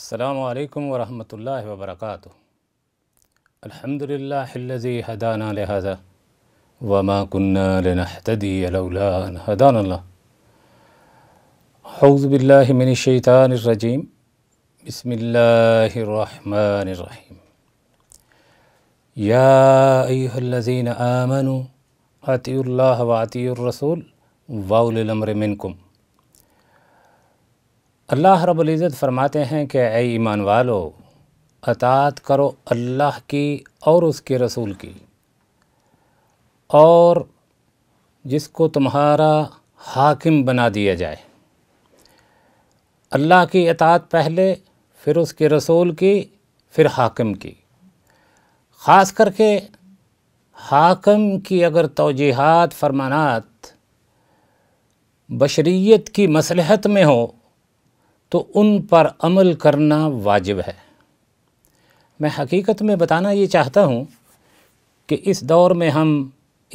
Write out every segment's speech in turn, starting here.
السلام عليكم ورحمة الله وبركاته الحمد لله الذي هدانا لهذا وما كنا لنهتدي لولا أن هدانا الله أعوذ بالله من الشيطان الرجيم بسم الله الرحمن الرحيم يا أيها الذين آمنوا أطيعوا الله وأطيعوا الرسول وأولي الأمر منكم اللہ رب العزت فرماتے ہیں کہ اے ایمان والو اطاعت کرو اللہ کی اور اس کے رسول کی اور جس کو تمہارا حاکم بنا دیا جائے اللہ کی اطاعت پہلے پھر اس کے رسول کی پھر حاکم کی خاص کر کے حاکم کی اگر توجیحات فرمانات بشریت کی مصلحت میں ہو تو ان پر عمل کرنا واجب ہے میں حقیقت میں بتانا یہ چاہتا ہوں کہ اس دور میں ہم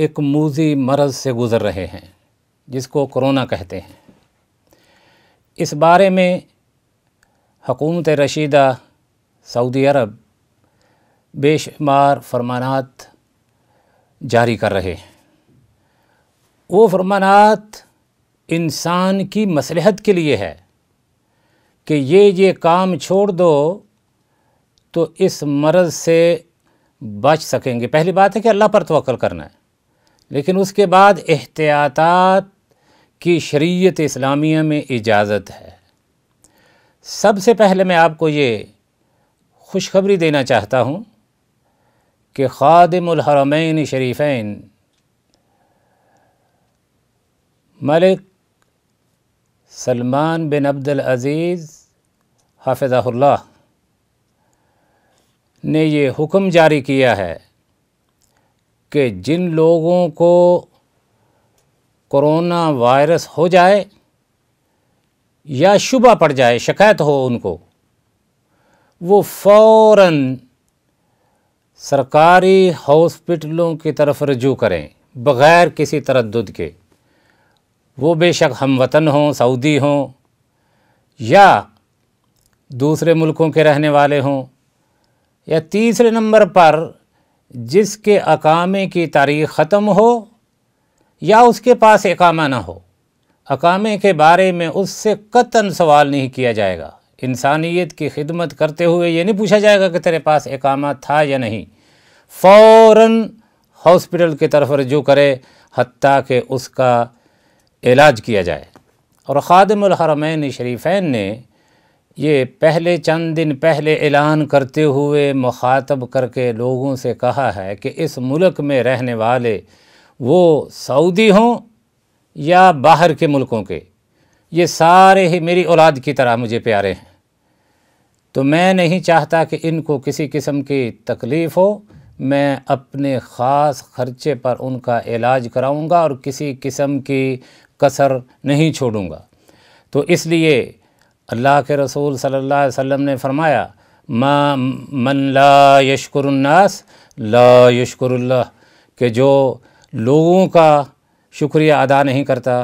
ایک موزی مرض سے گزر رہے ہیں جس کو کرونا کہتے ہیں اس بارے میں حکومت رشیدہ سعودی عرب بے شمار فرمانات جاری کر رہے ہیں وہ فرمانات انسان کی مصلحت کے لیے ہے کہ یہ یہ کام چھوڑ دو تو اس مرض سے بچ سکیں گے پہلی بات ہے کہ اللہ پر توقل کرنا ہے لیکن اس کے بعد احتیاطات کی شریعت اسلامیہ میں اجازت ہے سب سے پہلے میں آپ کو یہ خوشخبری دینا چاہتا ہوں کہ خادم الحرمین شریفین ملک سلمان بن عبدالعزیز حافظہ اللہ نے یہ حکم جاری کیا ہے کہ جن لوگوں کو کرونا وائرس ہو جائے یا شبہ پڑ جائے شکایت ہو ان کو وہ فوراً سرکاری ہاسپٹلوں کی طرف رجوع کریں بغیر کسی تردد کے وہ بے شک ہم وطن ہوں سعودی ہوں یا دوسرے ملکوں کے رہنے والے ہوں یا تیسرے نمبر پر جس کے اقامے کی تاریخ ختم ہو یا اس کے پاس اقامہ نہ ہو اقامے کے بارے میں اس سے قطن سوال نہیں کیا جائے گا انسانیت کی خدمت کرتے ہوئے یہ نہیں پوچھا جائے گا کہ تیرے پاس اقامہ تھا یا نہیں فوراً ہاسپٹل کے طرف رجوع کرے حتیٰ کہ اس کا علاج کیا جائے اور خادم الحرمین شریفین نے یہ پہلے چند دن پہلے اعلان کرتے ہوئے مخاطب کر کے لوگوں سے کہا ہے کہ اس ملک میں رہنے والے وہ سعودی ہوں یا باہر کے ملکوں کے یہ سارے ہی میری اولاد کی طرح مجھے پیارے ہیں تو میں نہیں چاہتا کہ ان کو کسی قسم کی تکلیف ہو میں اپنے خاص خرچے پر ان کا علاج کراؤں گا اور کسی قسم کی کسر نہیں چھوڑوں گا تو اس لیے اللہ کے رسول صلی اللہ علیہ وسلم نے فرمایا ما یشکر الناس لا یشکر اللہ کہ جو لوگوں کا شکریہ ادا نہیں کرتا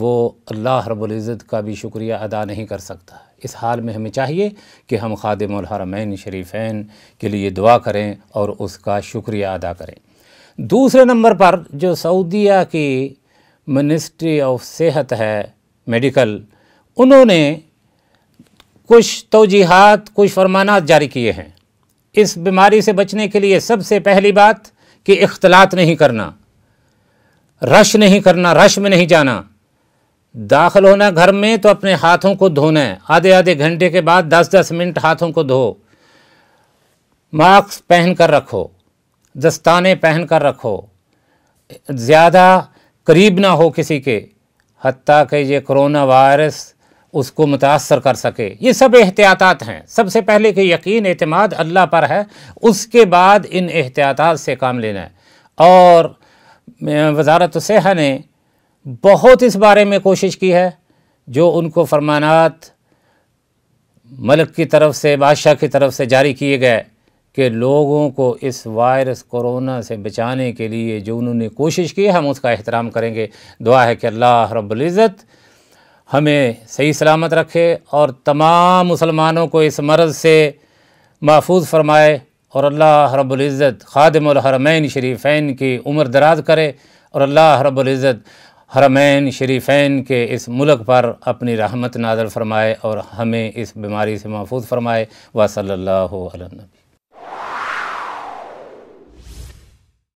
وہ اللہ رب العزت کا بھی شکریہ ادا نہیں کر سکتا اس حال میں ہمیں چاہیے کہ ہم خادم الحرمین شریفین کے لیے دعا کریں اور اس کا شکریہ ادا کریں دوسرے نمبر پر جو سعودیہ کی منسٹری آف صحت ہے میڈیکل انہوں نے کچھ توجیحات کچھ فرمانات جاری کیے ہیں اس بیماری سے بچنے کے لیے سب سے پہلی بات کہ اختلاط نہیں کرنا رش نہیں کرنا رش میں نہیں جانا داخل ہونا گھر میں تو اپنے ہاتھوں کو دھونا ہے آدھے آدھے گھنٹے کے بعد دس دس منٹ ہاتھوں کو دھو ماسک پہن کر رکھو دستانے پہن کر رکھو زیادہ قریب نہ ہو کسی کے حتیٰ کہ یہ کرونا وائرس اس کو متاثر کر سکے یہ سب احتیاطات ہیں سب سے پہلے کہ یقین اعتماد اللہ پر ہے اس کے بعد ان احتیاطات سے کام لینا ہے اور وزارت صحاح نے بہت اس بارے میں کوشش کی ہے جو ان کو فرمانات ملک کی طرف سے بادشاہ کی طرف سے جاری کیے گئے کہ لوگوں کو اس وائرس کرونا سے بچانے کے لیے جو انہوں نے کوشش کی ہم اس کا احترام کریں گے دعا ہے کہ اللہ رب العزت ہمیں صحیح سلامت رکھے اور تمام مسلمانوں کو اس مرض سے محفوظ فرمائے اور اللہ رب العزت خادم الحرمین شریفین کی عمر دراز کرے اور اللہ رب العزت حرمین شریفین کے اس ملک پر اپنی رحمت نازل فرمائے اور ہمیں اس بیماری سے محفوظ فرمائے و صلی اللہ علنبی